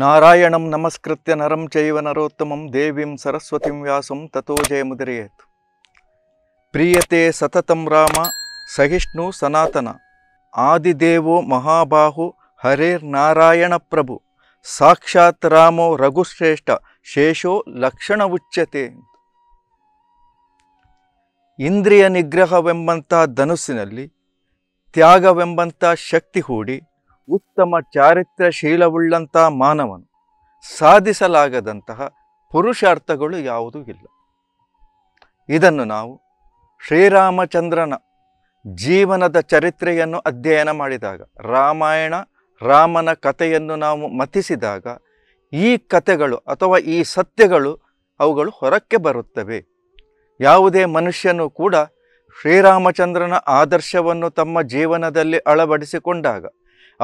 ನಾರಾಯಣಂ ನಮಸ್ಕೃತ್ಯ ನರಂ ಚೈವ ನರೋತ್ತಮಂ ದೇವಿಂ ಸರಸ್ವತಿಂ ವ್ಯಾಸಂ ತಥೋ ಜಯಮುದರಿಯೇತು ಪ್ರಿಯತೆ ಸತತಂ ರಾಮ ಸಹಿಷ್ಣು ಸನಾತನ ಆದಿದೇವೋ ಮಹಾಬಾಹು ಹರೇರ್ನಾರಾಯಣ ಪ್ರಭು ಸಾಕ್ಷಾತ್ ರಾಮೋ ರಘುಶ್ರೇಷ್ಠ ಶೇಷೋ ಉಚ್ಯತೆ ಇಂದ್ರಿಯ ನಿಗ್ರಹವೆಂಬಂಥ ಧನುಸ್ಸಿನಲ್ಲಿ ತ್ಯಾಗವೆಂಬಂಥ ಶಕ್ತಿ ಹೂಡಿ ಉತ್ತಮ ಚಾರಿತ್ರ್ಯಶೀಲವುಳ್ಳಂಥ ಮಾನವನು ಸಾಧಿಸಲಾಗದಂತಹ ಪುರುಷಾರ್ಥಗಳು ಯಾವುದೂ ಇಲ್ಲ ಇದನ್ನು ನಾವು ಶ್ರೀರಾಮಚಂದ್ರನ ಜೀವನದ ಚರಿತ್ರೆಯನ್ನು ಅಧ್ಯಯನ ಮಾಡಿದಾಗ ರಾಮಾಯಣ ರಾಮನ ಕಥೆಯನ್ನು ನಾವು ಮತಿಸಿದಾಗ ಈ ಕಥೆಗಳು ಅಥವಾ ಈ ಸತ್ಯಗಳು ಅವುಗಳು ಹೊರಕ್ಕೆ ಬರುತ್ತವೆ ಯಾವುದೇ ಮನುಷ್ಯನು ಕೂಡ ಶ್ರೀರಾಮಚಂದ್ರನ ಆದರ್ಶವನ್ನು ತಮ್ಮ ಜೀವನದಲ್ಲಿ ಅಳವಡಿಸಿಕೊಂಡಾಗ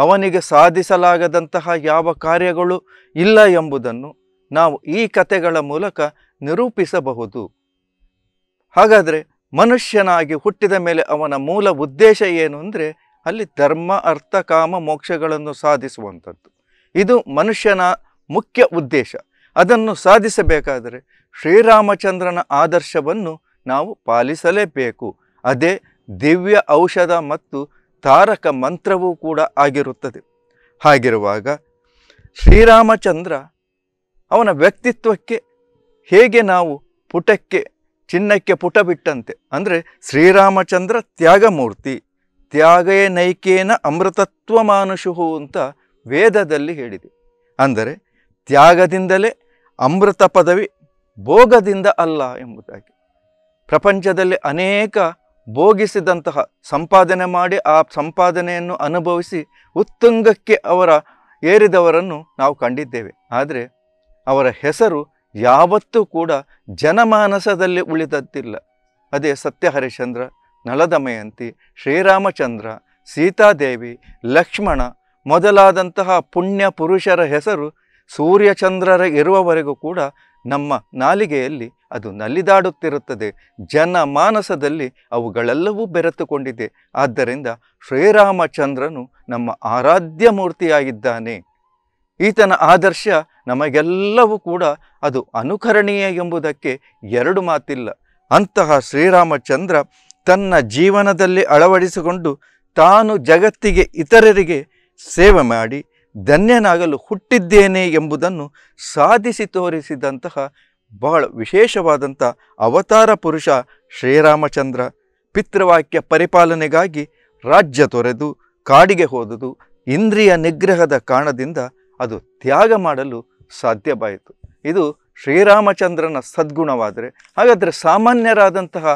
ಅವನಿಗೆ ಸಾಧಿಸಲಾಗದಂತಹ ಯಾವ ಕಾರ್ಯಗಳು ಇಲ್ಲ ಎಂಬುದನ್ನು ನಾವು ಈ ಕಥೆಗಳ ಮೂಲಕ ನಿರೂಪಿಸಬಹುದು ಹಾಗಾದರೆ ಮನುಷ್ಯನಾಗಿ ಹುಟ್ಟಿದ ಮೇಲೆ ಅವನ ಮೂಲ ಉದ್ದೇಶ ಏನು ಅಂದರೆ ಅಲ್ಲಿ ಧರ್ಮ ಅರ್ಥ ಕಾಮ ಮೋಕ್ಷಗಳನ್ನು ಸಾಧಿಸುವಂಥದ್ದು ಇದು ಮನುಷ್ಯನ ಮುಖ್ಯ ಉದ್ದೇಶ ಅದನ್ನು ಸಾಧಿಸಬೇಕಾದರೆ ಶ್ರೀರಾಮಚಂದ್ರನ ಆದರ್ಶವನ್ನು ನಾವು ಪಾಲಿಸಲೇಬೇಕು ಅದೇ ದಿವ್ಯ ಔಷಧ ಮತ್ತು ತಾರಕ ಮಂತ್ರವೂ ಕೂಡ ಆಗಿರುತ್ತದೆ ಹಾಗಿರುವಾಗ ಶ್ರೀರಾಮಚಂದ್ರ ಅವನ ವ್ಯಕ್ತಿತ್ವಕ್ಕೆ ಹೇಗೆ ನಾವು ಪುಟಕ್ಕೆ ಚಿನ್ನಕ್ಕೆ ಪುಟ ಬಿಟ್ಟಂತೆ ಅಂದರೆ ಶ್ರೀರಾಮಚಂದ್ರ ತ್ಯಾಗಮೂರ್ತಿ ತ್ಯಾಗೇ ನೈಕೇನ ಅಮೃತತ್ವ ಅಂತ ವೇದದಲ್ಲಿ ಹೇಳಿದೆ ಅಂದರೆ ತ್ಯಾಗದಿಂದಲೇ ಅಮೃತ ಪದವಿ ಭೋಗದಿಂದ ಅಲ್ಲ ಎಂಬುದಾಗಿ ಪ್ರಪಂಚದಲ್ಲಿ ಅನೇಕ ಭೋಗಿಸಿದಂತಹ ಸಂಪಾದನೆ ಮಾಡಿ ಆ ಸಂಪಾದನೆಯನ್ನು ಅನುಭವಿಸಿ ಉತ್ತುಂಗಕ್ಕೆ ಅವರ ಏರಿದವರನ್ನು ನಾವು ಕಂಡಿದ್ದೇವೆ ಆದರೆ ಅವರ ಹೆಸರು ಯಾವತ್ತೂ ಕೂಡ ಜನಮಾನಸದಲ್ಲಿ ಉಳಿದದ್ದಿಲ್ಲ ಅದೇ ಸತ್ಯಹರಿಶ್ಚಂದ್ರ ನಲದಮಯಂತಿ ನಳದಮಯಂತಿ ಶ್ರೀರಾಮಚಂದ್ರ ಸೀತಾದೇವಿ ಲಕ್ಷ್ಮಣ ಮೊದಲಾದಂತಹ ಪುಣ್ಯ ಪುರುಷರ ಹೆಸರು ಸೂರ್ಯಚಂದ್ರರ ಇರುವವರೆಗೂ ಕೂಡ ನಮ್ಮ ನಾಲಿಗೆಯಲ್ಲಿ ಅದು ನಲಿದಾಡುತ್ತಿರುತ್ತದೆ ಮಾನಸದಲ್ಲಿ ಅವುಗಳೆಲ್ಲವೂ ಬೆರೆತುಕೊಂಡಿದೆ ಆದ್ದರಿಂದ ಶ್ರೀರಾಮಚಂದ್ರನು ನಮ್ಮ ಆರಾಧ್ಯ ಮೂರ್ತಿಯಾಗಿದ್ದಾನೆ ಈತನ ಆದರ್ಶ ನಮಗೆಲ್ಲವೂ ಕೂಡ ಅದು ಅನುಕರಣೀಯ ಎಂಬುದಕ್ಕೆ ಎರಡು ಮಾತಿಲ್ಲ ಅಂತಹ ಶ್ರೀರಾಮಚಂದ್ರ ತನ್ನ ಜೀವನದಲ್ಲಿ ಅಳವಡಿಸಿಕೊಂಡು ತಾನು ಜಗತ್ತಿಗೆ ಇತರರಿಗೆ ಸೇವೆ ಮಾಡಿ ಧನ್ಯನಾಗಲು ಹುಟ್ಟಿದ್ದೇನೆ ಎಂಬುದನ್ನು ಸಾಧಿಸಿ ತೋರಿಸಿದಂತಹ ಬಹಳ ವಿಶೇಷವಾದಂಥ ಅವತಾರ ಪುರುಷ ಶ್ರೀರಾಮಚಂದ್ರ ಪಿತೃವಾಕ್ಯ ಪರಿಪಾಲನೆಗಾಗಿ ರಾಜ್ಯ ತೊರೆದು ಕಾಡಿಗೆ ಹೋದುದು ಇಂದ್ರಿಯ ನಿಗ್ರಹದ ಕಾರಣದಿಂದ ಅದು ತ್ಯಾಗ ಮಾಡಲು ಸಾಧ್ಯವಾಯಿತು ಇದು ಶ್ರೀರಾಮಚಂದ್ರನ ಸದ್ಗುಣವಾದರೆ ಹಾಗಾದರೆ ಸಾಮಾನ್ಯರಾದಂತಹ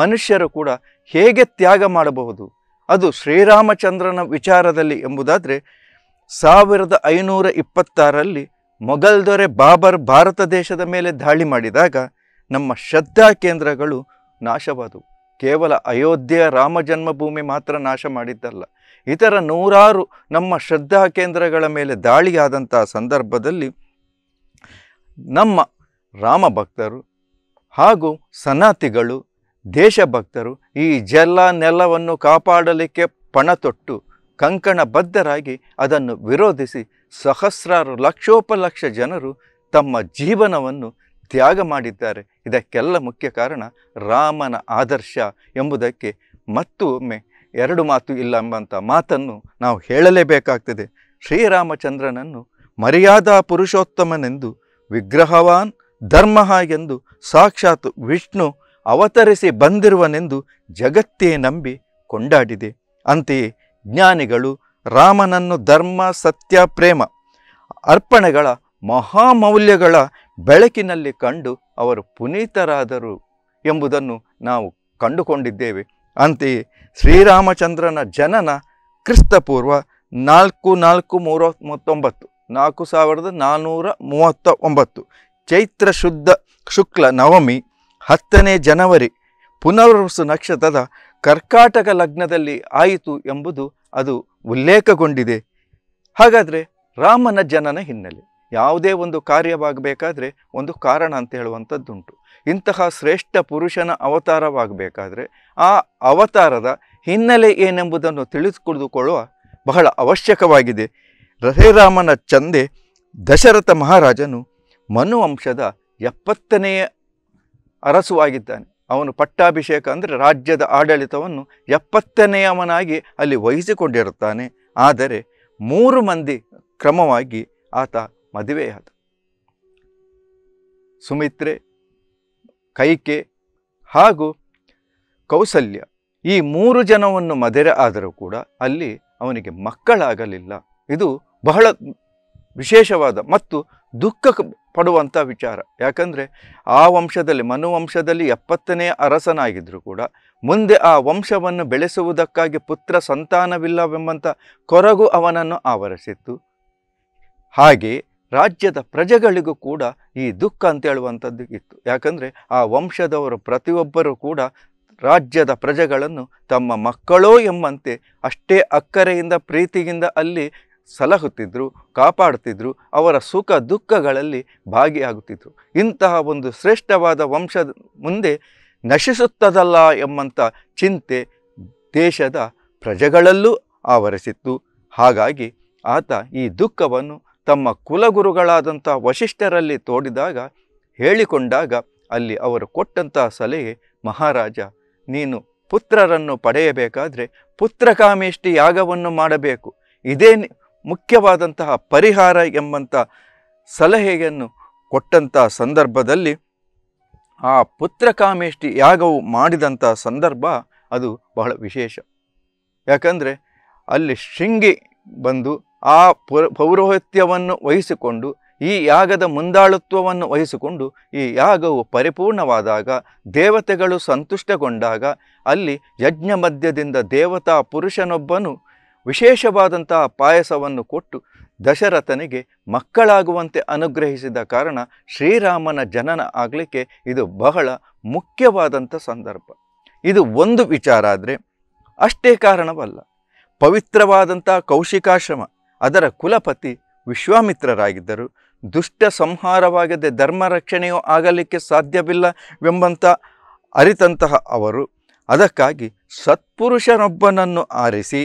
ಮನುಷ್ಯರು ಕೂಡ ಹೇಗೆ ತ್ಯಾಗ ಮಾಡಬಹುದು ಅದು ಶ್ರೀರಾಮಚಂದ್ರನ ವಿಚಾರದಲ್ಲಿ ಎಂಬುದಾದರೆ ಸಾವಿರದ ಐನೂರ ಇಪ್ಪತ್ತಾರರಲ್ಲಿ ಮೊಘಲ್ ದೊರೆ ಬಾಬರ್ ಭಾರತ ದೇಶದ ಮೇಲೆ ದಾಳಿ ಮಾಡಿದಾಗ ನಮ್ಮ ಶ್ರದ್ಧಾ ಕೇಂದ್ರಗಳು ನಾಶವಾದವು ಕೇವಲ ಅಯೋಧ್ಯೆಯ ರಾಮ ಜನ್ಮಭೂಮಿ ಮಾತ್ರ ನಾಶ ಮಾಡಿದ್ದಲ್ಲ ಇತರ ನೂರಾರು ನಮ್ಮ ಶ್ರದ್ಧಾ ಕೇಂದ್ರಗಳ ಮೇಲೆ ದಾಳಿಯಾದಂಥ ಸಂದರ್ಭದಲ್ಲಿ ನಮ್ಮ ರಾಮ ಭಕ್ತರು ಹಾಗೂ ಸನಾತಿಗಳು ದೇಶಭಕ್ತರು ಈ ಜಲ್ಲ ನೆಲವನ್ನು ಕಾಪಾಡಲಿಕ್ಕೆ ಪಣ ತೊಟ್ಟು ಕಂಕಣಬದ್ಧರಾಗಿ ಅದನ್ನು ವಿರೋಧಿಸಿ ಸಹಸ್ರಾರು ಲಕ್ಷೋಪಲಕ್ಷ ಜನರು ತಮ್ಮ ಜೀವನವನ್ನು ತ್ಯಾಗ ಮಾಡಿದ್ದಾರೆ ಇದಕ್ಕೆಲ್ಲ ಮುಖ್ಯ ಕಾರಣ ರಾಮನ ಆದರ್ಶ ಎಂಬುದಕ್ಕೆ ಮತ್ತೊಮ್ಮೆ ಎರಡು ಮಾತು ಇಲ್ಲ ಎಂಬಂಥ ಮಾತನ್ನು ನಾವು ಹೇಳಲೇಬೇಕಾಗ್ತದೆ ಶ್ರೀರಾಮಚಂದ್ರನನ್ನು ಮರ್ಯಾದಾ ಪುರುಷೋತ್ತಮನೆಂದು ವಿಗ್ರಹವಾನ್ ಧರ್ಮ ಎಂದು ಸಾಕ್ಷಾತ್ ವಿಷ್ಣು ಅವತರಿಸಿ ಬಂದಿರುವನೆಂದು ಜಗತ್ತೇ ನಂಬಿ ಕೊಂಡಾಡಿದೆ ಅಂತೆಯೇ ಜ್ಞಾನಿಗಳು ರಾಮನನ್ನು ಧರ್ಮ ಸತ್ಯ ಪ್ರೇಮ ಅರ್ಪಣೆಗಳ ಮಹಾಮೌಲ್ಯಗಳ ಬೆಳಕಿನಲ್ಲಿ ಕಂಡು ಅವರು ಪುನೀತರಾದರು ಎಂಬುದನ್ನು ನಾವು ಕಂಡುಕೊಂಡಿದ್ದೇವೆ ಅಂತೆಯೇ ಶ್ರೀರಾಮಚಂದ್ರನ ಜನನ ಕ್ರಿಸ್ತಪೂರ್ವ ನಾಲ್ಕು ನಾಲ್ಕು ಮೂರ ಮೂವತ್ತೊಂಬತ್ತು ನಾಲ್ಕು ಸಾವಿರದ ನಾನ್ನೂರ ಮೂವತ್ತ ಒಂಬತ್ತು ಚೈತ್ರ ಶುದ್ಧ ಶುಕ್ಲ ನವಮಿ ಹತ್ತನೇ ಜನವರಿ ಪುನರ್ವಸು ನಕ್ಷತ್ರದ ಕರ್ಕಾಟಕ ಲಗ್ನದಲ್ಲಿ ಆಯಿತು ಎಂಬುದು ಅದು ಉಲ್ಲೇಖಗೊಂಡಿದೆ ಹಾಗಾದರೆ ರಾಮನ ಜನನ ಹಿನ್ನೆಲೆ ಯಾವುದೇ ಒಂದು ಕಾರ್ಯವಾಗಬೇಕಾದ್ರೆ ಒಂದು ಕಾರಣ ಅಂತ ಹೇಳುವಂಥದ್ದುಂಟು ಇಂತಹ ಶ್ರೇಷ್ಠ ಪುರುಷನ ಅವತಾರವಾಗಬೇಕಾದ್ರೆ ಆ ಅವತಾರದ ಹಿನ್ನೆಲೆ ಏನೆಂಬುದನ್ನು ತಿಳಿದುಕೊಳ್ಳುವ ಬಹಳ ಅವಶ್ಯಕವಾಗಿದೆ ರಹೇರಾಮನ ಚಂದೆ ದಶರಥ ಮಹಾರಾಜನು ಮನುವಂಶದ ಎಪ್ಪತ್ತನೆಯ ಅರಸು ಆಗಿದ್ದಾನೆ ಅವನು ಪಟ್ಟಾಭಿಷೇಕ ಅಂದರೆ ರಾಜ್ಯದ ಆಡಳಿತವನ್ನು ಎಪ್ಪತ್ತನೆಯವನಾಗಿ ಅಲ್ಲಿ ವಹಿಸಿಕೊಂಡಿರುತ್ತಾನೆ ಆದರೆ ಮೂರು ಮಂದಿ ಕ್ರಮವಾಗಿ ಆತ ಮದುವೆಯಾದ ಸುಮಿತ್ರೆ ಕೈಕೆ ಹಾಗೂ ಕೌಸಲ್ಯ ಈ ಮೂರು ಜನವನ್ನು ಮದುವೆ ಆದರೂ ಕೂಡ ಅಲ್ಲಿ ಅವನಿಗೆ ಮಕ್ಕಳಾಗಲಿಲ್ಲ ಇದು ಬಹಳ ವಿಶೇಷವಾದ ಮತ್ತು ದುಃಖ ಪಡುವಂಥ ವಿಚಾರ ಯಾಕಂದರೆ ಆ ವಂಶದಲ್ಲಿ ಮನುವಂಶದಲ್ಲಿ ಎಪ್ಪತ್ತನೇ ಅರಸನಾಗಿದ್ದರೂ ಕೂಡ ಮುಂದೆ ಆ ವಂಶವನ್ನು ಬೆಳೆಸುವುದಕ್ಕಾಗಿ ಪುತ್ರ ಸಂತಾನವಿಲ್ಲವೆಂಬಂಥ ಕೊರಗು ಅವನನ್ನು ಆವರಿಸಿತ್ತು ಹಾಗೆ ರಾಜ್ಯದ ಪ್ರಜೆಗಳಿಗೂ ಕೂಡ ಈ ದುಃಖ ಅಂತೇಳುವಂಥದ್ದು ಇತ್ತು ಯಾಕಂದರೆ ಆ ವಂಶದವರು ಪ್ರತಿಯೊಬ್ಬರೂ ಕೂಡ ರಾಜ್ಯದ ಪ್ರಜೆಗಳನ್ನು ತಮ್ಮ ಮಕ್ಕಳೋ ಎಂಬಂತೆ ಅಷ್ಟೇ ಅಕ್ಕರೆಯಿಂದ ಪ್ರೀತಿಯಿಂದ ಅಲ್ಲಿ ಸಲಹುತ್ತಿದ್ದರು ಕಾಪಾಡುತ್ತಿದ್ದರು ಅವರ ಸುಖ ದುಃಖಗಳಲ್ಲಿ ಭಾಗಿಯಾಗುತ್ತಿದ್ದರು ಇಂತಹ ಒಂದು ಶ್ರೇಷ್ಠವಾದ ವಂಶದ ಮುಂದೆ ನಶಿಸುತ್ತದಲ್ಲ ಎಂಬಂಥ ಚಿಂತೆ ದೇಶದ ಪ್ರಜೆಗಳಲ್ಲೂ ಆವರಿಸಿತ್ತು ಹಾಗಾಗಿ ಆತ ಈ ದುಃಖವನ್ನು ತಮ್ಮ ಕುಲಗುರುಗಳಾದಂಥ ವಶಿಷ್ಠರಲ್ಲಿ ತೋಡಿದಾಗ ಹೇಳಿಕೊಂಡಾಗ ಅಲ್ಲಿ ಅವರು ಕೊಟ್ಟಂತಹ ಸಲಹೆ ಮಹಾರಾಜ ನೀನು ಪುತ್ರರನ್ನು ಪಡೆಯಬೇಕಾದರೆ ಪುತ್ರಕಾಮೇಷ್ಟಿ ಯಾಗವನ್ನು ಮಾಡಬೇಕು ಇದೇ ಮುಖ್ಯವಾದಂತಹ ಪರಿಹಾರ ಎಂಬಂಥ ಸಲಹೆಯನ್ನು ಕೊಟ್ಟಂಥ ಸಂದರ್ಭದಲ್ಲಿ ಆ ಪುತ್ರಕಾಮೇಷ್ಟಿ ಯಾಗವು ಮಾಡಿದಂಥ ಸಂದರ್ಭ ಅದು ಬಹಳ ವಿಶೇಷ ಯಾಕಂದರೆ ಅಲ್ಲಿ ಶೃಂಗಿ ಬಂದು ಆ ಪೌರೋಹಿತ್ಯವನ್ನು ವಹಿಸಿಕೊಂಡು ಈ ಯಾಗದ ಮುಂದಾಳುತ್ವವನ್ನು ವಹಿಸಿಕೊಂಡು ಈ ಯಾಗವು ಪರಿಪೂರ್ಣವಾದಾಗ ದೇವತೆಗಳು ಸಂತುಷ್ಟಗೊಂಡಾಗ ಅಲ್ಲಿ ಯಜ್ಞ ಮಧ್ಯದಿಂದ ದೇವತಾ ಪುರುಷನೊಬ್ಬನು ವಿಶೇಷವಾದಂತಹ ಪಾಯಸವನ್ನು ಕೊಟ್ಟು ದಶರಥನಿಗೆ ಮಕ್ಕಳಾಗುವಂತೆ ಅನುಗ್ರಹಿಸಿದ ಕಾರಣ ಶ್ರೀರಾಮನ ಜನನ ಆಗಲಿಕ್ಕೆ ಇದು ಬಹಳ ಮುಖ್ಯವಾದಂಥ ಸಂದರ್ಭ ಇದು ಒಂದು ವಿಚಾರ ಆದರೆ ಅಷ್ಟೇ ಕಾರಣವಲ್ಲ ಪವಿತ್ರವಾದಂಥ ಕೌಶಿಕಾಶ್ರಮ ಅದರ ಕುಲಪತಿ ವಿಶ್ವಾಮಿತ್ರರಾಗಿದ್ದರು ದುಷ್ಟ ಸಂಹಾರವಾಗದೆ ಧರ್ಮ ರಕ್ಷಣೆಯೂ ಆಗಲಿಕ್ಕೆ ಸಾಧ್ಯವಿಲ್ಲವೆಂಬಂತ ಅರಿತಂತಹ ಅವರು ಅದಕ್ಕಾಗಿ ಸತ್ಪುರುಷನೊಬ್ಬನನ್ನು ಆರಿಸಿ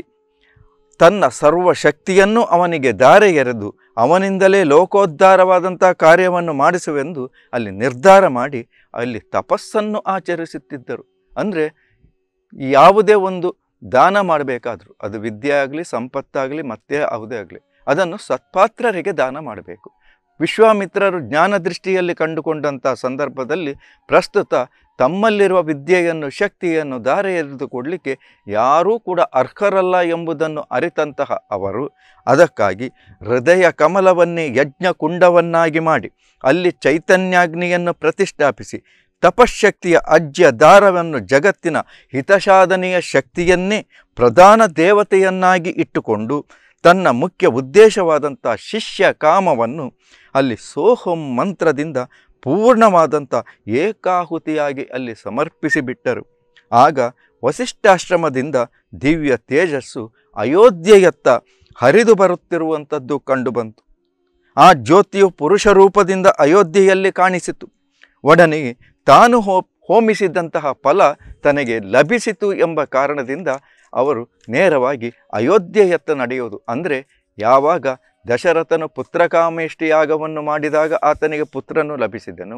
ತನ್ನ ಸರ್ವ ಶಕ್ತಿಯನ್ನು ಅವನಿಗೆ ಧಾರೆ ಎರೆದು ಅವನಿಂದಲೇ ಲೋಕೋದ್ಧಾರವಾದಂಥ ಕಾರ್ಯವನ್ನು ಮಾಡಿಸುವೆಂದು ಅಲ್ಲಿ ನಿರ್ಧಾರ ಮಾಡಿ ಅಲ್ಲಿ ತಪಸ್ಸನ್ನು ಆಚರಿಸುತ್ತಿದ್ದರು ಅಂದರೆ ಯಾವುದೇ ಒಂದು ದಾನ ಮಾಡಬೇಕಾದರೂ ಅದು ವಿದ್ಯೆ ಆಗಲಿ ಸಂಪತ್ತಾಗಲಿ ಮತ್ತೆ ಯಾವುದೇ ಆಗಲಿ ಅದನ್ನು ಸತ್ಪಾತ್ರರಿಗೆ ದಾನ ಮಾಡಬೇಕು ವಿಶ್ವಾಮಿತ್ರರು ಜ್ಞಾನ ದೃಷ್ಟಿಯಲ್ಲಿ ಕಂಡುಕೊಂಡಂಥ ಸಂದರ್ಭದಲ್ಲಿ ಪ್ರಸ್ತುತ ತಮ್ಮಲ್ಲಿರುವ ವಿದ್ಯೆಯನ್ನು ಶಕ್ತಿಯನ್ನು ದಾರೆ ಎರೆದು ಯಾರೂ ಕೂಡ ಅರ್ಹರಲ್ಲ ಎಂಬುದನ್ನು ಅರಿತಂತಹ ಅವರು ಅದಕ್ಕಾಗಿ ಹೃದಯ ಕಮಲವನ್ನೇ ಯಜ್ಞ ಕುಂಡವನ್ನಾಗಿ ಮಾಡಿ ಅಲ್ಲಿ ಚೈತನ್ಯಾಗ್ನಿಯನ್ನು ಪ್ರತಿಷ್ಠಾಪಿಸಿ ತಪಶಕ್ತಿಯ ಅಜ್ಯ ದಾರವನ್ನು ಜಗತ್ತಿನ ಹಿತಸಾಧನೆಯ ಶಕ್ತಿಯನ್ನೇ ಪ್ರಧಾನ ದೇವತೆಯನ್ನಾಗಿ ಇಟ್ಟುಕೊಂಡು ತನ್ನ ಮುಖ್ಯ ಉದ್ದೇಶವಾದಂಥ ಶಿಷ್ಯ ಕಾಮವನ್ನು ಅಲ್ಲಿ ಸೋಹಂ ಮಂತ್ರದಿಂದ ಪೂರ್ಣವಾದಂಥ ಏಕಾಹುತಿಯಾಗಿ ಅಲ್ಲಿ ಸಮರ್ಪಿಸಿಬಿಟ್ಟರು ಆಗ ವಸಿಷ್ಠಾಶ್ರಮದಿಂದ ದಿವ್ಯ ತೇಜಸ್ಸು ಅಯೋಧ್ಯೆಯತ್ತ ಹರಿದು ಬರುತ್ತಿರುವಂಥದ್ದು ಕಂಡುಬಂತು ಆ ಜ್ಯೋತಿಯು ಪುರುಷ ರೂಪದಿಂದ ಅಯೋಧ್ಯೆಯಲ್ಲಿ ಕಾಣಿಸಿತು ಒಡನೆ ತಾನು ಹೋ ಹೋಮಿಸಿದಂತಹ ಫಲ ತನಗೆ ಲಭಿಸಿತು ಎಂಬ ಕಾರಣದಿಂದ ಅವರು ನೇರವಾಗಿ ಅಯೋಧ್ಯೆಯತ್ತ ನಡೆಯೋದು ಅಂದರೆ ಯಾವಾಗ ದಶರಥನು ಪುತ್ರಕಾಮೇಷ್ಟಿಯಾಗವನ್ನು ಮಾಡಿದಾಗ ಆತನಿಗೆ ಪುತ್ರನು ಲಭಿಸಿದನು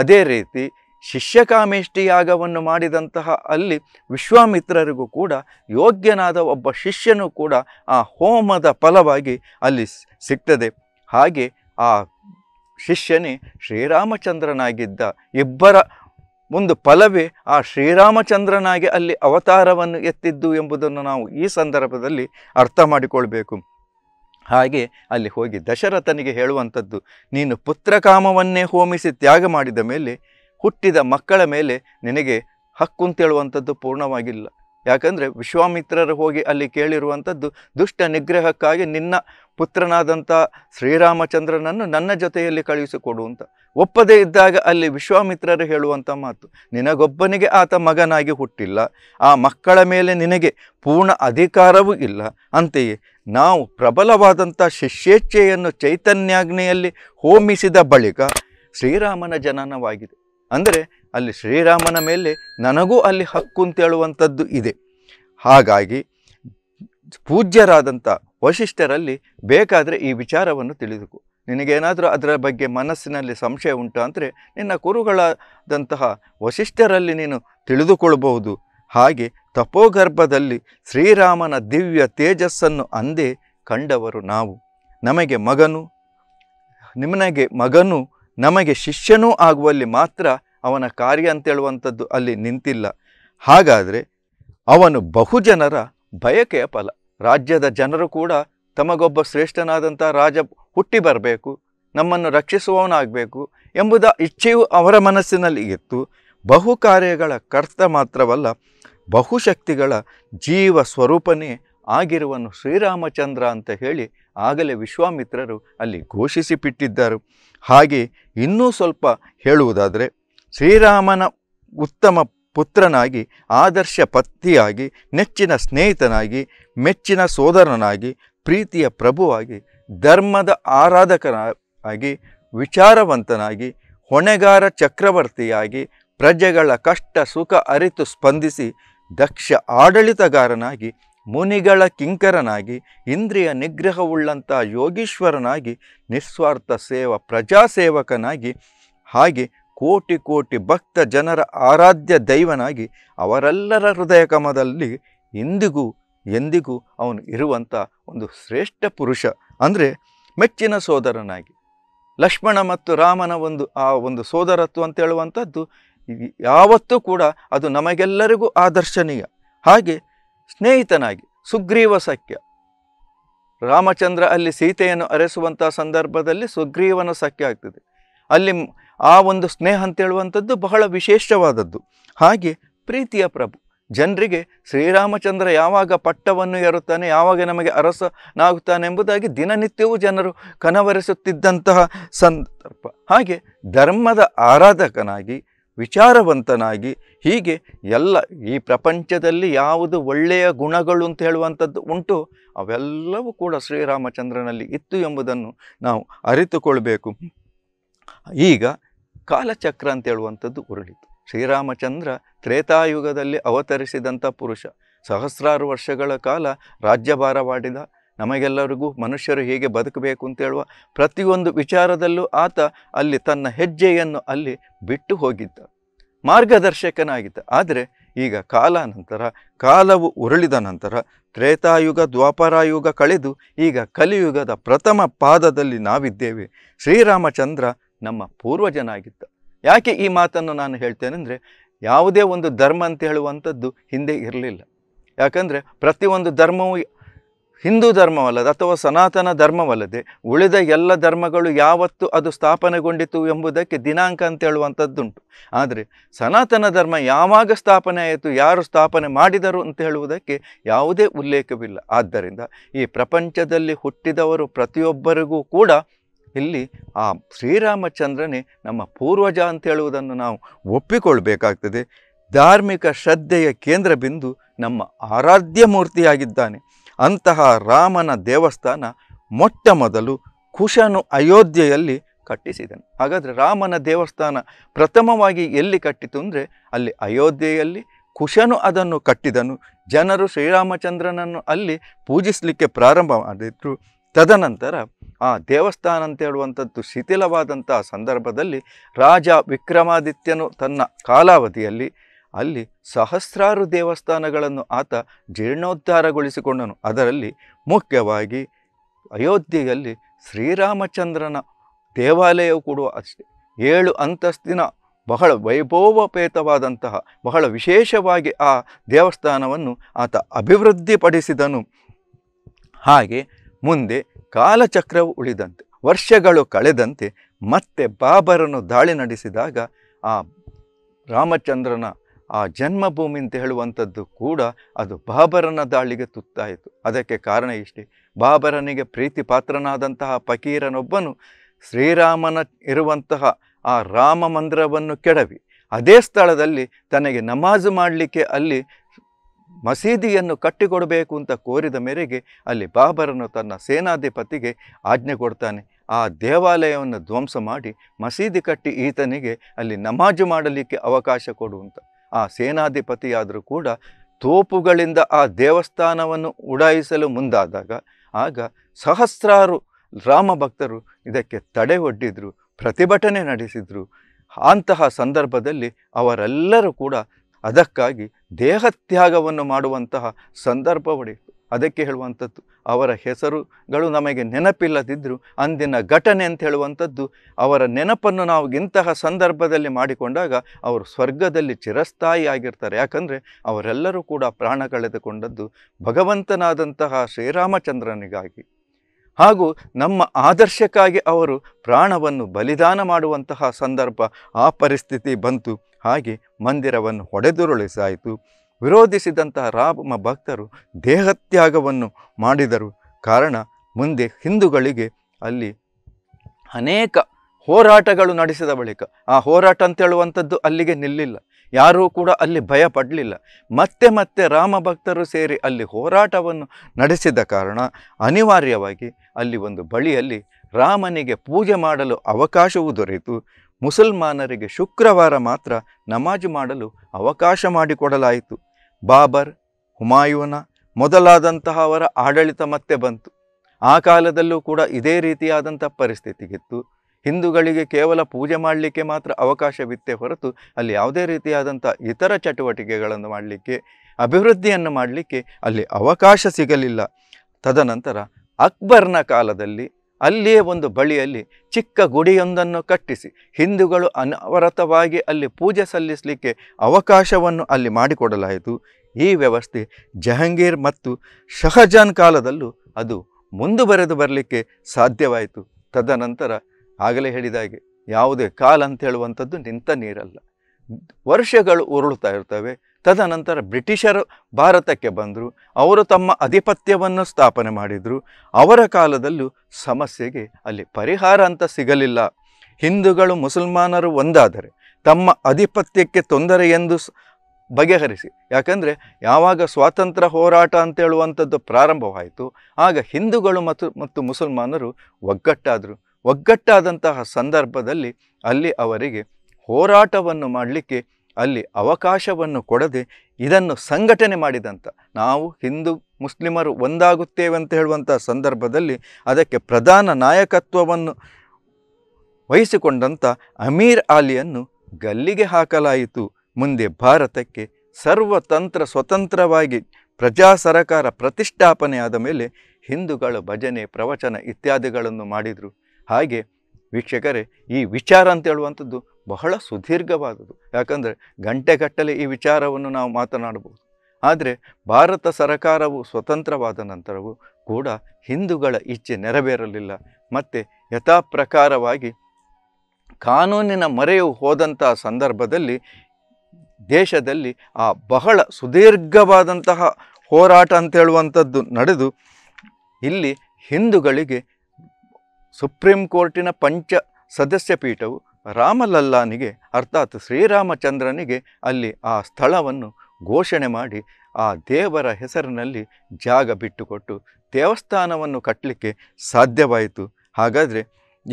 ಅದೇ ರೀತಿ ಶಿಷ್ಯಕಾಮೇಷ್ಟಿಯಾಗವನ್ನು ಮಾಡಿದಂತಹ ಅಲ್ಲಿ ವಿಶ್ವಾಮಿತ್ರರಿಗೂ ಕೂಡ ಯೋಗ್ಯನಾದ ಒಬ್ಬ ಶಿಷ್ಯನು ಕೂಡ ಆ ಹೋಮದ ಫಲವಾಗಿ ಅಲ್ಲಿ ಸಿಗ್ತದೆ ಹಾಗೆ ಆ ಶಿಷ್ಯನೇ ಶ್ರೀರಾಮಚಂದ್ರನಾಗಿದ್ದ ಇಬ್ಬರ ಒಂದು ಫಲವೇ ಆ ಶ್ರೀರಾಮಚಂದ್ರನಾಗಿ ಅಲ್ಲಿ ಅವತಾರವನ್ನು ಎತ್ತಿದ್ದು ಎಂಬುದನ್ನು ನಾವು ಈ ಸಂದರ್ಭದಲ್ಲಿ ಅರ್ಥ ಮಾಡಿಕೊಳ್ಬೇಕು ಹಾಗೆ ಅಲ್ಲಿ ಹೋಗಿ ದಶರಥನಿಗೆ ಹೇಳುವಂಥದ್ದು ನೀನು ಪುತ್ರಕಾಮವನ್ನೇ ಹೋಮಿಸಿ ತ್ಯಾಗ ಮಾಡಿದ ಮೇಲೆ ಹುಟ್ಟಿದ ಮಕ್ಕಳ ಮೇಲೆ ನಿನಗೆ ಹಕ್ಕು ಅಂತೇಳುವಂಥದ್ದು ಪೂರ್ಣವಾಗಿಲ್ಲ ಯಾಕಂದರೆ ವಿಶ್ವಾಮಿತ್ರರು ಹೋಗಿ ಅಲ್ಲಿ ಕೇಳಿರುವಂಥದ್ದು ದುಷ್ಟ ನಿಗ್ರಹಕ್ಕಾಗಿ ನಿನ್ನ ಪುತ್ರನಾದಂಥ ಶ್ರೀರಾಮಚಂದ್ರನನ್ನು ನನ್ನ ಜೊತೆಯಲ್ಲಿ ಕಳುಹಿಸಿಕೊಡು ಅಂತ ಒಪ್ಪದೇ ಇದ್ದಾಗ ಅಲ್ಲಿ ವಿಶ್ವಾಮಿತ್ರರು ಹೇಳುವಂಥ ಮಾತು ನಿನಗೊಬ್ಬನಿಗೆ ಆತ ಮಗನಾಗಿ ಹುಟ್ಟಿಲ್ಲ ಆ ಮಕ್ಕಳ ಮೇಲೆ ನಿನಗೆ ಪೂರ್ಣ ಅಧಿಕಾರವೂ ಇಲ್ಲ ಅಂತೆಯೇ ನಾವು ಪ್ರಬಲವಾದಂಥ ಶಿಷ್ಯೇಚ್ಛೆಯನ್ನು ಚೈತನ್ಯಾಗ್ನೆಯಲ್ಲಿ ಹೋಮಿಸಿದ ಬಳಿಕ ಶ್ರೀರಾಮನ ಜನನವಾಗಿದೆ ಅಂದರೆ ಅಲ್ಲಿ ಶ್ರೀರಾಮನ ಮೇಲೆ ನನಗೂ ಅಲ್ಲಿ ಹಕ್ಕು ಅಂತೇಳುವಂಥದ್ದು ಇದೆ ಹಾಗಾಗಿ ಪೂಜ್ಯರಾದಂಥ ವಶಿಷ್ಠರಲ್ಲಿ ಬೇಕಾದರೆ ಈ ವಿಚಾರವನ್ನು ತಿಳಿದುಕು ನಿನಗೇನಾದರೂ ಅದರ ಬಗ್ಗೆ ಮನಸ್ಸಿನಲ್ಲಿ ಸಂಶಯ ಉಂಟು ಅಂದರೆ ನಿನ್ನ ಕುರುಗಳಾದಂತಹ ವಶಿಷ್ಠರಲ್ಲಿ ನೀನು ತಿಳಿದುಕೊಳ್ಬಹುದು ಹಾಗೆ ತಪೋಗರ್ಭದಲ್ಲಿ ಶ್ರೀರಾಮನ ದಿವ್ಯ ತೇಜಸ್ಸನ್ನು ಅಂದೇ ಕಂಡವರು ನಾವು ನಮಗೆ ಮಗನು ನಿಮನಗೆ ಮಗನು ನಮಗೆ ಶಿಷ್ಯನೂ ಆಗುವಲ್ಲಿ ಮಾತ್ರ ಅವನ ಕಾರ್ಯ ಅಂತೇಳುವಂಥದ್ದು ಅಲ್ಲಿ ನಿಂತಿಲ್ಲ ಹಾಗಾದರೆ ಅವನು ಬಹುಜನರ ಬಯಕೆಯ ಫಲ ರಾಜ್ಯದ ಜನರು ಕೂಡ ತಮಗೊಬ್ಬ ಶ್ರೇಷ್ಠನಾದಂಥ ರಾಜ ಹುಟ್ಟಿ ಬರಬೇಕು ನಮ್ಮನ್ನು ರಕ್ಷಿಸುವವನಾಗಬೇಕು ಎಂಬುದ ಇಚ್ಛೆಯು ಅವರ ಮನಸ್ಸಿನಲ್ಲಿ ಇತ್ತು ಬಹು ಕಾರ್ಯಗಳ ಕರ್ತ ಮಾತ್ರವಲ್ಲ ಬಹುಶಕ್ತಿಗಳ ಜೀವ ಸ್ವರೂಪನೇ ಆಗಿರುವನು ಶ್ರೀರಾಮಚಂದ್ರ ಅಂತ ಹೇಳಿ ಆಗಲೇ ವಿಶ್ವಾಮಿತ್ರರು ಅಲ್ಲಿ ಘೋಷಿಸಿ ಹಾಗೆ ಇನ್ನೂ ಸ್ವಲ್ಪ ಹೇಳುವುದಾದರೆ ಶ್ರೀರಾಮನ ಉತ್ತಮ ಪುತ್ರನಾಗಿ ಆದರ್ಶ ಪತ್ನಿಯಾಗಿ ನೆಚ್ಚಿನ ಸ್ನೇಹಿತನಾಗಿ ಮೆಚ್ಚಿನ ಸೋದರನಾಗಿ ಪ್ರೀತಿಯ ಪ್ರಭುವಾಗಿ ಧರ್ಮದ ಆಗಿ ವಿಚಾರವಂತನಾಗಿ ಹೊಣೆಗಾರ ಚಕ್ರವರ್ತಿಯಾಗಿ ಪ್ರಜೆಗಳ ಕಷ್ಟ ಸುಖ ಅರಿತು ಸ್ಪಂದಿಸಿ ದಕ್ಷ ಆಡಳಿತಗಾರನಾಗಿ ಮುನಿಗಳ ಕಿಂಕರನಾಗಿ ಇಂದ್ರಿಯ ನಿಗ್ರಹವುಳ್ಳಂಥ ಯೋಗೀಶ್ವರನಾಗಿ ನಿಸ್ವಾರ್ಥ ಸೇವ ಪ್ರಜಾಸೇವಕನಾಗಿ ಹಾಗೆ ಕೋಟಿ ಕೋಟಿ ಭಕ್ತ ಜನರ ಆರಾಧ್ಯ ದೈವನಾಗಿ ಅವರೆಲ್ಲರ ಹೃದಯ ಕಮದಲ್ಲಿ ಇಂದಿಗೂ ಎಂದಿಗೂ ಅವನು ಇರುವಂಥ ಒಂದು ಶ್ರೇಷ್ಠ ಪುರುಷ ಅಂದರೆ ಮೆಚ್ಚಿನ ಸೋದರನಾಗಿ ಲಕ್ಷ್ಮಣ ಮತ್ತು ರಾಮನ ಒಂದು ಆ ಒಂದು ಸೋದರತ್ವ ಅಂತ ಹೇಳುವಂಥದ್ದು ಯಾವತ್ತೂ ಕೂಡ ಅದು ನಮಗೆಲ್ಲರಿಗೂ ಆದರ್ಶನೀಯ ಹಾಗೆ ಸ್ನೇಹಿತನಾಗಿ ಸುಗ್ರೀವ ಸಖ್ಯ ರಾಮಚಂದ್ರ ಅಲ್ಲಿ ಸೀತೆಯನ್ನು ಅರೆಸುವಂಥ ಸಂದರ್ಭದಲ್ಲಿ ಸುಗ್ರೀವನ ಸಖ್ಯ ಆಗ್ತದೆ ಅಲ್ಲಿ ಆ ಒಂದು ಸ್ನೇಹ ಅಂತೇಳುವಂಥದ್ದು ಬಹಳ ವಿಶೇಷವಾದದ್ದು ಹಾಗೆ ಪ್ರೀತಿಯ ಪ್ರಭು ಜನರಿಗೆ ಶ್ರೀರಾಮಚಂದ್ರ ಯಾವಾಗ ಪಟ್ಟವನ್ನು ಏರುತ್ತಾನೆ ಯಾವಾಗ ನಮಗೆ ಅರಸನಾಗುತ್ತಾನೆ ಎಂಬುದಾಗಿ ದಿನನಿತ್ಯವೂ ಜನರು ಕನವರಿಸುತ್ತಿದ್ದಂತಹ ಸಂದರ್ಭ ಹಾಗೆ ಧರ್ಮದ ಆರಾಧಕನಾಗಿ ವಿಚಾರವಂತನಾಗಿ ಹೀಗೆ ಎಲ್ಲ ಈ ಪ್ರಪಂಚದಲ್ಲಿ ಯಾವುದು ಒಳ್ಳೆಯ ಗುಣಗಳು ಅಂತ ಹೇಳುವಂಥದ್ದು ಉಂಟು ಅವೆಲ್ಲವೂ ಕೂಡ ಶ್ರೀರಾಮಚಂದ್ರನಲ್ಲಿ ಇತ್ತು ಎಂಬುದನ್ನು ನಾವು ಅರಿತುಕೊಳ್ಬೇಕು ಈಗ ಕಾಲಚಕ್ರ ಅಂತ ಹೇಳುವಂಥದ್ದು ಉರುಳಿತು ಶ್ರೀರಾಮಚಂದ್ರ ತ್ರೇತಾಯುಗದಲ್ಲಿ ಅವತರಿಸಿದಂಥ ಪುರುಷ ಸಹಸ್ರಾರು ವರ್ಷಗಳ ಕಾಲ ರಾಜ್ಯಭಾರವಾಡಿದ ನಮಗೆಲ್ಲರಿಗೂ ಮನುಷ್ಯರು ಹೇಗೆ ಬದುಕಬೇಕು ಅಂತ ಹೇಳುವ ಪ್ರತಿಯೊಂದು ವಿಚಾರದಲ್ಲೂ ಆತ ಅಲ್ಲಿ ತನ್ನ ಹೆಜ್ಜೆಯನ್ನು ಅಲ್ಲಿ ಬಿಟ್ಟು ಹೋಗಿದ್ದ ಮಾರ್ಗದರ್ಶಕನಾಗಿದ್ದ ಆದರೆ ಈಗ ಕಾಲಾನಂತರ ಕಾಲವು ಉರುಳಿದ ನಂತರ ತ್ರೇತಾಯುಗ ದ್ವಾಪರಾಯುಗ ಕಳೆದು ಈಗ ಕಲಿಯುಗದ ಪ್ರಥಮ ಪಾದದಲ್ಲಿ ನಾವಿದ್ದೇವೆ ಶ್ರೀರಾಮಚಂದ್ರ ನಮ್ಮ ಪೂರ್ವಜನಾಗಿದ್ದ ಯಾಕೆ ಈ ಮಾತನ್ನು ನಾನು ಹೇಳ್ತೇನೆಂದರೆ ಯಾವುದೇ ಒಂದು ಧರ್ಮ ಅಂತ ಹೇಳುವಂಥದ್ದು ಹಿಂದೆ ಇರಲಿಲ್ಲ ಯಾಕಂದರೆ ಪ್ರತಿಯೊಂದು ಧರ್ಮವೂ ಹಿಂದೂ ಧರ್ಮವಲ್ಲದೆ ಅಥವಾ ಸನಾತನ ಧರ್ಮವಲ್ಲದೆ ಉಳಿದ ಎಲ್ಲ ಧರ್ಮಗಳು ಯಾವತ್ತು ಅದು ಸ್ಥಾಪನೆಗೊಂಡಿತು ಎಂಬುದಕ್ಕೆ ದಿನಾಂಕ ಅಂತ ಹೇಳುವಂಥದ್ದುಂಟು ಆದರೆ ಸನಾತನ ಧರ್ಮ ಯಾವಾಗ ಸ್ಥಾಪನೆ ಆಯಿತು ಯಾರು ಸ್ಥಾಪನೆ ಮಾಡಿದರು ಅಂತ ಹೇಳುವುದಕ್ಕೆ ಯಾವುದೇ ಉಲ್ಲೇಖವಿಲ್ಲ ಆದ್ದರಿಂದ ಈ ಪ್ರಪಂಚದಲ್ಲಿ ಹುಟ್ಟಿದವರು ಪ್ರತಿಯೊಬ್ಬರಿಗೂ ಕೂಡ ಇಲ್ಲಿ ಆ ಶ್ರೀರಾಮಚಂದ್ರನೇ ನಮ್ಮ ಪೂರ್ವಜ ಅಂತ ಹೇಳುವುದನ್ನು ನಾವು ಒಪ್ಪಿಕೊಳ್ಳಬೇಕಾಗ್ತದೆ ಧಾರ್ಮಿಕ ಶ್ರದ್ಧೆಯ ಕೇಂದ್ರ ಬಿಂದು ನಮ್ಮ ಆರಾಧ್ಯ ಮೂರ್ತಿಯಾಗಿದ್ದಾನೆ ಅಂತಹ ರಾಮನ ದೇವಸ್ಥಾನ ಮೊಟ್ಟ ಮೊದಲು ಕುಶನು ಅಯೋಧ್ಯೆಯಲ್ಲಿ ಕಟ್ಟಿಸಿದನು ಹಾಗಾದರೆ ರಾಮನ ದೇವಸ್ಥಾನ ಪ್ರಥಮವಾಗಿ ಎಲ್ಲಿ ಕಟ್ಟಿತು ಅಂದರೆ ಅಲ್ಲಿ ಅಯೋಧ್ಯೆಯಲ್ಲಿ ಕುಶನು ಅದನ್ನು ಕಟ್ಟಿದನು ಜನರು ಶ್ರೀರಾಮಚಂದ್ರನನ್ನು ಅಲ್ಲಿ ಪೂಜಿಸಲಿಕ್ಕೆ ಪ್ರಾರಂಭ ಮಾಡಿದ್ರು ತದನಂತರ ಆ ದೇವಸ್ಥಾನ ಅಂತ ಹೇಳುವಂಥದ್ದು ಶಿಥಿಲವಾದಂತಹ ಸಂದರ್ಭದಲ್ಲಿ ರಾಜ ವಿಕ್ರಮಾದಿತ್ಯನು ತನ್ನ ಕಾಲಾವಧಿಯಲ್ಲಿ ಅಲ್ಲಿ ಸಹಸ್ರಾರು ದೇವಸ್ಥಾನಗಳನ್ನು ಆತ ಜೀರ್ಣೋದ್ಧಾರಗೊಳಿಸಿಕೊಂಡನು ಅದರಲ್ಲಿ ಮುಖ್ಯವಾಗಿ ಅಯೋಧ್ಯೆಯಲ್ಲಿ ಶ್ರೀರಾಮಚಂದ್ರನ ದೇವಾಲಯವು ಕೂಡ ಅಷ್ಟೇ ಏಳು ಅಂತಸ್ತಿನ ಬಹಳ ವೈಭವೋಪೇತವಾದಂತಹ ಬಹಳ ವಿಶೇಷವಾಗಿ ಆ ದೇವಸ್ಥಾನವನ್ನು ಆತ ಅಭಿವೃದ್ಧಿಪಡಿಸಿದನು ಹಾಗೆ ಮುಂದೆ ಕಾಲಚಕ್ರವು ಉಳಿದಂತೆ ವರ್ಷಗಳು ಕಳೆದಂತೆ ಮತ್ತೆ ಬಾಬರನ್ನು ದಾಳಿ ನಡೆಸಿದಾಗ ಆ ರಾಮಚಂದ್ರನ ಆ ಜನ್ಮಭೂಮಿ ಅಂತ ಹೇಳುವಂಥದ್ದು ಕೂಡ ಅದು ಬಾಬರನ ದಾಳಿಗೆ ತುತ್ತಾಯಿತು ಅದಕ್ಕೆ ಕಾರಣ ಇಷ್ಟೇ ಬಾಬರನಿಗೆ ಪ್ರೀತಿ ಪಾತ್ರನಾದಂತಹ ಫಕೀರನೊಬ್ಬನು ಶ್ರೀರಾಮನ ಇರುವಂತಹ ಆ ರಾಮ ಮಂದಿರವನ್ನು ಕೆಡವಿ ಅದೇ ಸ್ಥಳದಲ್ಲಿ ತನಗೆ ನಮಾಜು ಮಾಡಲಿಕ್ಕೆ ಅಲ್ಲಿ ಮಸೀದಿಯನ್ನು ಕಟ್ಟಿಕೊಡಬೇಕು ಅಂತ ಕೋರಿದ ಮೇರೆಗೆ ಅಲ್ಲಿ ಬಾಬರನು ತನ್ನ ಸೇನಾಧಿಪತಿಗೆ ಆಜ್ಞೆ ಕೊಡ್ತಾನೆ ಆ ದೇವಾಲಯವನ್ನು ಧ್ವಂಸ ಮಾಡಿ ಮಸೀದಿ ಕಟ್ಟಿ ಈತನಿಗೆ ಅಲ್ಲಿ ನಮಾಜು ಮಾಡಲಿಕ್ಕೆ ಅವಕಾಶ ಕೊಡುವಂತ ಆ ಸೇನಾಧಿಪತಿಯಾದರೂ ಕೂಡ ತೋಪುಗಳಿಂದ ಆ ದೇವಸ್ಥಾನವನ್ನು ಉಡಾಯಿಸಲು ಮುಂದಾದಾಗ ಆಗ ಸಹಸ್ರಾರು ರಾಮ ಭಕ್ತರು ಇದಕ್ಕೆ ತಡೆ ಒಡ್ಡಿದರು ಪ್ರತಿಭಟನೆ ನಡೆಸಿದರು ಅಂತಹ ಸಂದರ್ಭದಲ್ಲಿ ಅವರೆಲ್ಲರೂ ಕೂಡ ಅದಕ್ಕಾಗಿ ದೇಹತ್ಯಾಗವನ್ನು ಮಾಡುವಂತಹ ಸಂದರ್ಭ ಒಡೆಯಿತು ಅದಕ್ಕೆ ಹೇಳುವಂಥದ್ದು ಅವರ ಹೆಸರುಗಳು ನಮಗೆ ನೆನಪಿಲ್ಲದಿದ್ದರೂ ಅಂದಿನ ಘಟನೆ ಅಂತ ಹೇಳುವಂಥದ್ದು ಅವರ ನೆನಪನ್ನು ನಾವು ಇಂತಹ ಸಂದರ್ಭದಲ್ಲಿ ಮಾಡಿಕೊಂಡಾಗ ಅವರು ಸ್ವರ್ಗದಲ್ಲಿ ಚಿರಸ್ಥಾಯಿಯಾಗಿರ್ತಾರೆ ಯಾಕಂದರೆ ಅವರೆಲ್ಲರೂ ಕೂಡ ಪ್ರಾಣ ಕಳೆದುಕೊಂಡದ್ದು ಭಗವಂತನಾದಂತಹ ಶ್ರೀರಾಮಚಂದ್ರನಿಗಾಗಿ ಹಾಗೂ ನಮ್ಮ ಆದರ್ಶಕ್ಕಾಗಿ ಅವರು ಪ್ರಾಣವನ್ನು ಬಲಿದಾನ ಮಾಡುವಂತಹ ಸಂದರ್ಭ ಆ ಪರಿಸ್ಥಿತಿ ಬಂತು ಹಾಗೆ ಮಂದಿರವನ್ನು ಹೊಡೆದುರುಳಿಸಾಯಿತು ವಿರೋಧಿಸಿದಂತಹ ರಾಮ ಭಕ್ತರು ದೇಹತ್ಯಾಗವನ್ನು ಮಾಡಿದರು ಕಾರಣ ಮುಂದೆ ಹಿಂದೂಗಳಿಗೆ ಅಲ್ಲಿ ಅನೇಕ ಹೋರಾಟಗಳು ನಡೆಸಿದ ಬಳಿಕ ಆ ಹೋರಾಟ ಅಂತೇಳುವಂಥದ್ದು ಅಲ್ಲಿಗೆ ನಿಲ್ಲಿಲ್ಲ ಯಾರೂ ಕೂಡ ಅಲ್ಲಿ ಭಯ ಪಡಲಿಲ್ಲ ಮತ್ತೆ ಮತ್ತೆ ರಾಮ ಭಕ್ತರು ಸೇರಿ ಅಲ್ಲಿ ಹೋರಾಟವನ್ನು ನಡೆಸಿದ ಕಾರಣ ಅನಿವಾರ್ಯವಾಗಿ ಅಲ್ಲಿ ಒಂದು ಬಳಿಯಲ್ಲಿ ರಾಮನಿಗೆ ಪೂಜೆ ಮಾಡಲು ಅವಕಾಶವೂ ದೊರೆಯಿತು ಮುಸಲ್ಮಾನರಿಗೆ ಶುಕ್ರವಾರ ಮಾತ್ರ ನಮಾಜ್ ಮಾಡಲು ಅವಕಾಶ ಮಾಡಿಕೊಡಲಾಯಿತು ಬಾಬರ್ ಹುಮಾಯೂನ ಮೊದಲಾದಂತಹವರ ಆಡಳಿತ ಮತ್ತೆ ಬಂತು ಆ ಕಾಲದಲ್ಲೂ ಕೂಡ ಇದೇ ರೀತಿಯಾದಂಥ ಪರಿಸ್ಥಿತಿಗಿತ್ತು ಹಿಂದೂಗಳಿಗೆ ಕೇವಲ ಪೂಜೆ ಮಾಡಲಿಕ್ಕೆ ಮಾತ್ರ ಅವಕಾಶವಿತ್ತೇ ಹೊರತು ಅಲ್ಲಿ ಯಾವುದೇ ರೀತಿಯಾದಂಥ ಇತರ ಚಟುವಟಿಕೆಗಳನ್ನು ಮಾಡಲಿಕ್ಕೆ ಅಭಿವೃದ್ಧಿಯನ್ನು ಮಾಡಲಿಕ್ಕೆ ಅಲ್ಲಿ ಅವಕಾಶ ಸಿಗಲಿಲ್ಲ ತದನಂತರ ಅಕ್ಬರ್ನ ಕಾಲದಲ್ಲಿ ಅಲ್ಲಿಯೇ ಒಂದು ಬಳಿಯಲ್ಲಿ ಚಿಕ್ಕ ಗುಡಿಯೊಂದನ್ನು ಕಟ್ಟಿಸಿ ಹಿಂದೂಗಳು ಅನವರತವಾಗಿ ಅಲ್ಲಿ ಪೂಜೆ ಸಲ್ಲಿಸಲಿಕ್ಕೆ ಅವಕಾಶವನ್ನು ಅಲ್ಲಿ ಮಾಡಿಕೊಡಲಾಯಿತು ಈ ವ್ಯವಸ್ಥೆ ಜಹಂಗೀರ್ ಮತ್ತು ಶಹಜಾನ್ ಕಾಲದಲ್ಲೂ ಅದು ಮುಂದುವರೆದು ಬರಲಿಕ್ಕೆ ಸಾಧ್ಯವಾಯಿತು ತದನಂತರ ಆಗಲೇ ಹೇಳಿದಾಗೆ ಯಾವುದೇ ಕಾಲ ಅಂತ ಹೇಳುವಂಥದ್ದು ನಿಂತ ನೀರಲ್ಲ ವರ್ಷಗಳು ಉರುಳುತ್ತಾ ಇರ್ತವೆ ತದನಂತರ ಬ್ರಿಟಿಷರು ಭಾರತಕ್ಕೆ ಬಂದರು ಅವರು ತಮ್ಮ ಆಧಿಪತ್ಯವನ್ನು ಸ್ಥಾಪನೆ ಮಾಡಿದರು ಅವರ ಕಾಲದಲ್ಲೂ ಸಮಸ್ಯೆಗೆ ಅಲ್ಲಿ ಪರಿಹಾರ ಅಂತ ಸಿಗಲಿಲ್ಲ ಹಿಂದೂಗಳು ಮುಸಲ್ಮಾನರು ಒಂದಾದರೆ ತಮ್ಮ ಆಧಿಪತ್ಯಕ್ಕೆ ತೊಂದರೆ ಎಂದು ಬಗೆಹರಿಸಿ ಯಾಕಂದರೆ ಯಾವಾಗ ಸ್ವಾತಂತ್ರ್ಯ ಹೋರಾಟ ಅಂತೇಳುವಂಥದ್ದು ಪ್ರಾರಂಭವಾಯಿತು ಆಗ ಹಿಂದೂಗಳು ಮತ್ತು ಮತ್ತು ಮುಸಲ್ಮಾನರು ಒಗ್ಗಟ್ಟಾದರು ಒಗ್ಗಟ್ಟಾದಂತಹ ಸಂದರ್ಭದಲ್ಲಿ ಅಲ್ಲಿ ಅವರಿಗೆ ಹೋರಾಟವನ್ನು ಮಾಡಲಿಕ್ಕೆ ಅಲ್ಲಿ ಅವಕಾಶವನ್ನು ಕೊಡದೆ ಇದನ್ನು ಸಂಘಟನೆ ಮಾಡಿದಂಥ ನಾವು ಹಿಂದೂ ಮುಸ್ಲಿಮರು ಒಂದಾಗುತ್ತೇವೆ ಅಂತ ಹೇಳುವಂಥ ಸಂದರ್ಭದಲ್ಲಿ ಅದಕ್ಕೆ ಪ್ರಧಾನ ನಾಯಕತ್ವವನ್ನು ವಹಿಸಿಕೊಂಡಂಥ ಅಮೀರ್ ಆಲಿಯನ್ನು ಗಲ್ಲಿಗೆ ಹಾಕಲಾಯಿತು ಮುಂದೆ ಭಾರತಕ್ಕೆ ಸರ್ವತಂತ್ರ ಸ್ವತಂತ್ರವಾಗಿ ಪ್ರಜಾ ಸರಕಾರ ಪ್ರತಿಷ್ಠಾಪನೆಯಾದ ಮೇಲೆ ಹಿಂದೂಗಳ ಭಜನೆ ಪ್ರವಚನ ಇತ್ಯಾದಿಗಳನ್ನು ಮಾಡಿದರು ಹಾಗೆ ವೀಕ್ಷಕರೇ ಈ ವಿಚಾರ ಅಂತ ಹೇಳುವಂಥದ್ದು ಬಹಳ ಸುದೀರ್ಘವಾದದ್ದು ಯಾಕಂದರೆ ಗಂಟೆಗಟ್ಟಲೆ ಈ ವಿಚಾರವನ್ನು ನಾವು ಮಾತನಾಡಬಹುದು ಆದರೆ ಭಾರತ ಸರಕಾರವು ಸ್ವತಂತ್ರವಾದ ನಂತರವೂ ಕೂಡ ಹಿಂದೂಗಳ ಇಚ್ಛೆ ನೆರವೇರಲಿಲ್ಲ ಮತ್ತು ಯಥಾಪ್ರಕಾರವಾಗಿ ಕಾನೂನಿನ ಮರೆಯು ಹೋದಂತಹ ಸಂದರ್ಭದಲ್ಲಿ ದೇಶದಲ್ಲಿ ಆ ಬಹಳ ಸುದೀರ್ಘವಾದಂತಹ ಹೋರಾಟ ಅಂತೇಳುವಂಥದ್ದು ನಡೆದು ಇಲ್ಲಿ ಹಿಂದೂಗಳಿಗೆ ಸುಪ್ರೀಂ ಕೋರ್ಟಿನ ಪಂಚ ಸದಸ್ಯ ಪೀಠವು ರಾಮಲಲ್ಲಾನಿಗೆ ಅರ್ಥಾತ್ ಶ್ರೀರಾಮಚಂದ್ರನಿಗೆ ಅಲ್ಲಿ ಆ ಸ್ಥಳವನ್ನು ಘೋಷಣೆ ಮಾಡಿ ಆ ದೇವರ ಹೆಸರಿನಲ್ಲಿ ಜಾಗ ಬಿಟ್ಟುಕೊಟ್ಟು ದೇವಸ್ಥಾನವನ್ನು ಕಟ್ಟಲಿಕ್ಕೆ ಸಾಧ್ಯವಾಯಿತು ಹಾಗಾದರೆ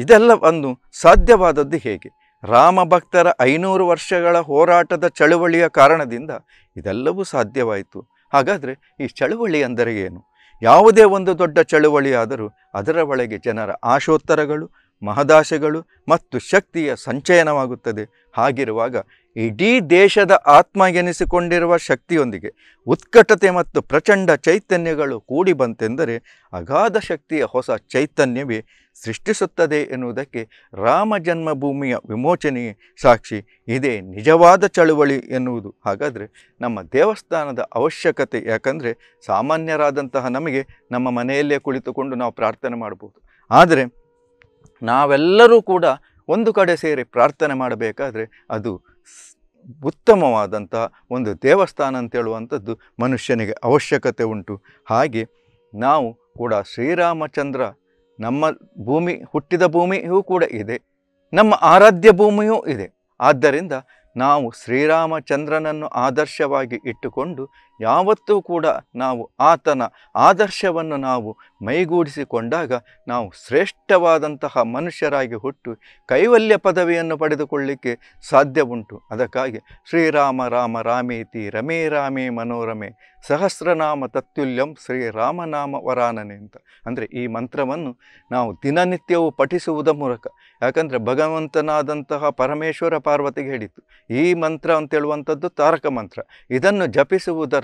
ಇದೆಲ್ಲ ಒಂದು ಸಾಧ್ಯವಾದದ್ದು ಹೇಗೆ ರಾಮ ಭಕ್ತರ ಐನೂರು ವರ್ಷಗಳ ಹೋರಾಟದ ಚಳುವಳಿಯ ಕಾರಣದಿಂದ ಇದೆಲ್ಲವೂ ಸಾಧ್ಯವಾಯಿತು ಹಾಗಾದರೆ ಈ ಚಳುವಳಿ ಅಂದರೆ ಏನು ಯಾವುದೇ ಒಂದು ದೊಡ್ಡ ಚಳುವಳಿಯಾದರೂ ಅದರ ಒಳಗೆ ಜನರ ಆಶೋತ್ತರಗಳು ಮಹದಾಶೆಗಳು ಮತ್ತು ಶಕ್ತಿಯ ಸಂಚಯನವಾಗುತ್ತದೆ ಹಾಗಿರುವಾಗ ಇಡೀ ದೇಶದ ಆತ್ಮ ಎನಿಸಿಕೊಂಡಿರುವ ಶಕ್ತಿಯೊಂದಿಗೆ ಉತ್ಕಟತೆ ಮತ್ತು ಪ್ರಚಂಡ ಚೈತನ್ಯಗಳು ಕೂಡಿ ಬಂತೆಂದರೆ ಅಗಾಧ ಶಕ್ತಿಯ ಹೊಸ ಚೈತನ್ಯವೇ ಸೃಷ್ಟಿಸುತ್ತದೆ ಎನ್ನುವುದಕ್ಕೆ ರಾಮ ಜನ್ಮಭೂಮಿಯ ವಿಮೋಚನೆಯೇ ಸಾಕ್ಷಿ ಇದೇ ನಿಜವಾದ ಚಳುವಳಿ ಎನ್ನುವುದು ಹಾಗಾದರೆ ನಮ್ಮ ದೇವಸ್ಥಾನದ ಅವಶ್ಯಕತೆ ಯಾಕಂದರೆ ಸಾಮಾನ್ಯರಾದಂತಹ ನಮಗೆ ನಮ್ಮ ಮನೆಯಲ್ಲೇ ಕುಳಿತುಕೊಂಡು ನಾವು ಪ್ರಾರ್ಥನೆ ಮಾಡಬಹುದು ಆದರೆ ನಾವೆಲ್ಲರೂ ಕೂಡ ಒಂದು ಕಡೆ ಸೇರಿ ಪ್ರಾರ್ಥನೆ ಮಾಡಬೇಕಾದ್ರೆ ಅದು ಉತ್ತಮವಾದಂಥ ಒಂದು ದೇವಸ್ಥಾನ ಅಂತೇಳುವಂಥದ್ದು ಮನುಷ್ಯನಿಗೆ ಅವಶ್ಯಕತೆ ಉಂಟು ಹಾಗೆ ನಾವು ಕೂಡ ಶ್ರೀರಾಮಚಂದ್ರ ನಮ್ಮ ಭೂಮಿ ಹುಟ್ಟಿದ ಭೂಮಿಯೂ ಕೂಡ ಇದೆ ನಮ್ಮ ಆರಾಧ್ಯ ಭೂಮಿಯೂ ಇದೆ ಆದ್ದರಿಂದ ನಾವು ಶ್ರೀರಾಮಚಂದ್ರನನ್ನು ಆದರ್ಶವಾಗಿ ಇಟ್ಟುಕೊಂಡು ಯಾವತ್ತೂ ಕೂಡ ನಾವು ಆತನ ಆದರ್ಶವನ್ನು ನಾವು ಮೈಗೂಡಿಸಿಕೊಂಡಾಗ ನಾವು ಶ್ರೇಷ್ಠವಾದಂತಹ ಮನುಷ್ಯರಾಗಿ ಹುಟ್ಟು ಕೈವಲ್ಯ ಪದವಿಯನ್ನು ಪಡೆದುಕೊಳ್ಳಿಕ್ಕೆ ಸಾಧ್ಯ ಉಂಟು ಅದಕ್ಕಾಗಿ ಶ್ರೀರಾಮ ರಾಮ ರಾಮೇತಿ ರಮೇ ರಾಮೇ ಮನೋರಮೆ ಸಹಸ್ರನಾಮ ತತ್ಯುಲ್ಯಂ ಶ್ರೀರಾಮನಾಮ ವರಾನನೆ ಅಂತ ಅಂದರೆ ಈ ಮಂತ್ರವನ್ನು ನಾವು ದಿನನಿತ್ಯವೂ ಪಠಿಸುವುದ ಮೂಲಕ ಯಾಕಂದರೆ ಭಗವಂತನಾದಂತಹ ಪರಮೇಶ್ವರ ಪಾರ್ವತಿಗೆ ಹೇಳಿತ್ತು ಈ ಮಂತ್ರ ಅಂತೇಳುವಂಥದ್ದು ತಾರಕ ಮಂತ್ರ ಇದನ್ನು ಜಪಿಸುವುದರ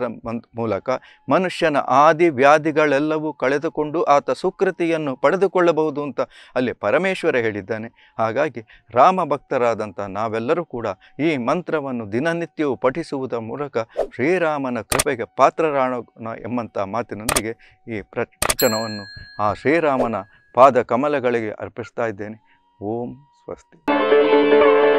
ಮೂಲಕ ಮನುಷ್ಯನ ಆದಿ ವ್ಯಾಧಿಗಳೆಲ್ಲವೂ ಕಳೆದುಕೊಂಡು ಆತ ಸುಕೃತಿಯನ್ನು ಪಡೆದುಕೊಳ್ಳಬಹುದು ಅಂತ ಅಲ್ಲಿ ಪರಮೇಶ್ವರ ಹೇಳಿದ್ದಾನೆ ಹಾಗಾಗಿ ರಾಮ ಭಕ್ತರಾದಂಥ ನಾವೆಲ್ಲರೂ ಕೂಡ ಈ ಮಂತ್ರವನ್ನು ದಿನನಿತ್ಯವೂ ಪಠಿಸುವುದರ ಮೂಲಕ ಶ್ರೀರಾಮನ ಕೃಪೆಗೆ ಪಾತ್ರರಾಣ ಎಂಬಂಥ ಮಾತಿನೊಂದಿಗೆ ಈ ಪ್ರಚನವನ್ನು ಆ ಶ್ರೀರಾಮನ ಪಾದ ಕಮಲಗಳಿಗೆ ಅರ್ಪಿಸ್ತಾ ಇದ್ದೇನೆ ಓಂ ಸ್ವಸ್ತಿ